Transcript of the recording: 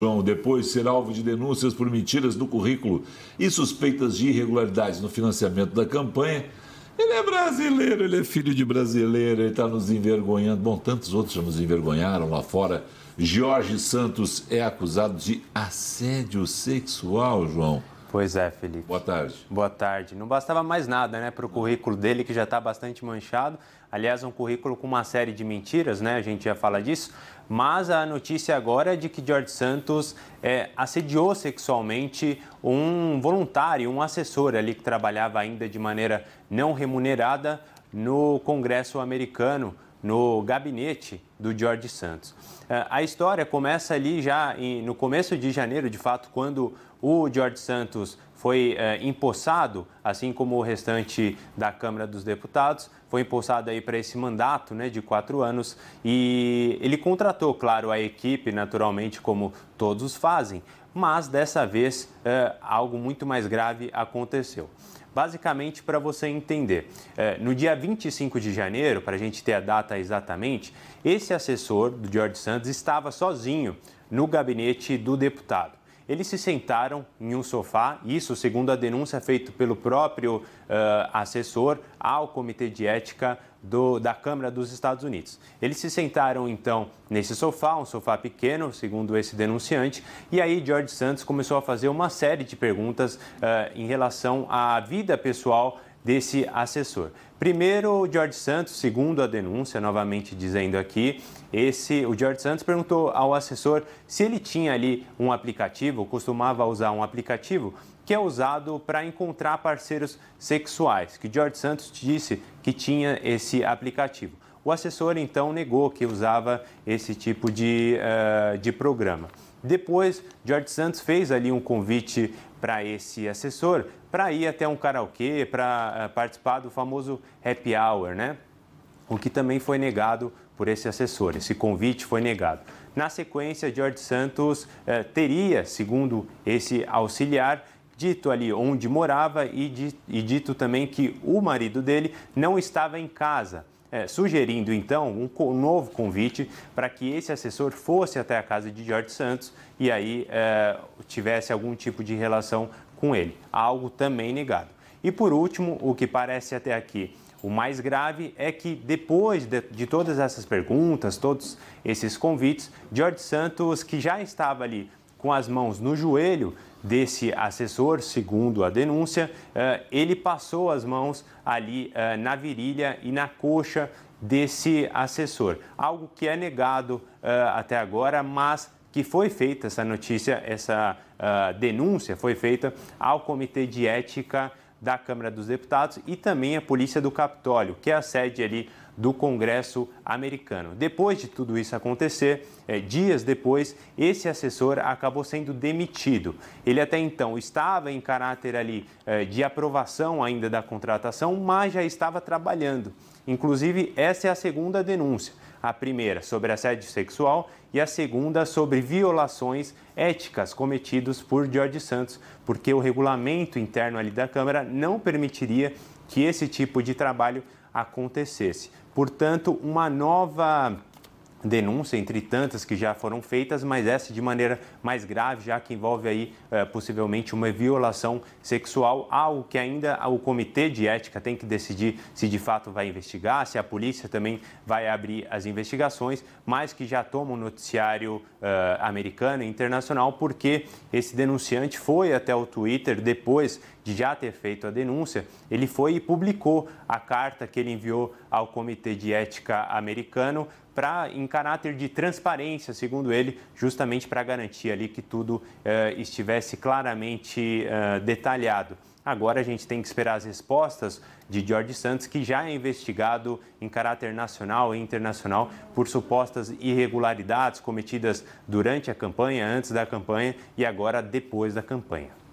João, depois ser alvo de denúncias por mentiras no currículo e suspeitas de irregularidades no financiamento da campanha. Ele é brasileiro, ele é filho de brasileiro, ele está nos envergonhando. Bom, tantos outros já nos envergonharam lá fora. Jorge Santos é acusado de assédio sexual, João. Pois é, Felipe. Boa tarde. Boa tarde. Não bastava mais nada, né, para o currículo dele, que já está bastante manchado. Aliás, um currículo com uma série de mentiras, né? A gente já fala disso. Mas a notícia agora é de que George Santos é, assediou sexualmente um voluntário, um assessor ali que trabalhava ainda de maneira não remunerada no Congresso americano no gabinete do George Santos. É, a história começa ali já no começo de janeiro, de fato, quando o George Santos foi é, empossado, assim como o restante da Câmara dos Deputados, foi empossado aí para esse mandato né, de quatro anos e ele contratou, claro, a equipe, naturalmente, como todos fazem, mas dessa vez é, algo muito mais grave aconteceu basicamente para você entender. É, no dia 25 de janeiro, para a gente ter a data exatamente, esse assessor do George Santos estava sozinho no gabinete do deputado eles se sentaram em um sofá, isso segundo a denúncia feita pelo próprio uh, assessor ao Comitê de Ética do, da Câmara dos Estados Unidos. Eles se sentaram então nesse sofá, um sofá pequeno, segundo esse denunciante, e aí George Santos começou a fazer uma série de perguntas uh, em relação à vida pessoal desse assessor. Primeiro, o George Santos, segundo a denúncia, novamente dizendo aqui, esse o George Santos perguntou ao assessor se ele tinha ali um aplicativo, costumava usar um aplicativo que é usado para encontrar parceiros sexuais, que George Santos disse que tinha esse aplicativo. O assessor então negou que usava esse tipo de, uh, de programa. Depois, George Santos fez ali um convite para esse assessor para ir até um karaokê, para eh, participar do famoso happy hour, né? O que também foi negado por esse assessor. Esse convite foi negado. Na sequência, George Santos eh, teria, segundo esse auxiliar, dito ali onde morava e, e dito também que o marido dele não estava em casa. É, sugerindo então um novo convite para que esse assessor fosse até a casa de George Santos e aí é, tivesse algum tipo de relação com ele, algo também negado. E por último, o que parece até aqui o mais grave é que depois de, de, todas essas perguntas, todos esses convites, George Santos, que já estava ali com as mãos no joelho, desse assessor, segundo a denúncia, eh, ele passou as mãos ali eh, na virilha e na coxa desse assessor. Algo que é negado eh, até agora, mas que foi feita essa notícia, essa denúncia foi feita ao Comitê de Ética da Câmara dos Deputados e também à Polícia do Capitólio, que é a sede ali do Congresso americano. Depois de tudo isso acontecer, é, dias depois, esse assessor acabou sendo demitido. Ele até então estava em caráter ali é, de aprovação ainda da contratação, mas já estava trabalhando. Inclusive, essa é a segunda denúncia. A primeira sobre assédio sexual e a segunda sobre violações éticas cometidas por George Santos, porque o regulamento interno ali da Câmara não permitiria que esse tipo de trabalho acontecesse. Portanto, uma nova denúncia entre tantas que já foram feitas, mas essa de maneira mais grave, já que envolve aí é, possivelmente uma violação sexual, algo que ainda o comitê de ética tem que decidir se de fato vai investigar, se a polícia também vai abrir as investigações, mas que já toma um noticiário eh, americano e internacional, porque esse denunciante foi até o Twitter depois de já ter feito a denúncia, ele foi e publicou a carta que ele enviou ao Comitê de Ética americano para em caráter de transparência, segundo ele, justamente para garantir ali que tudo eh, estivesse claramente eh, detalhado. Agora a gente tem que esperar as respostas de George Santos, que já é investigado em caráter nacional e internacional por supostas irregularidades cometidas durante a campanha, antes da campanha e agora depois da campanha.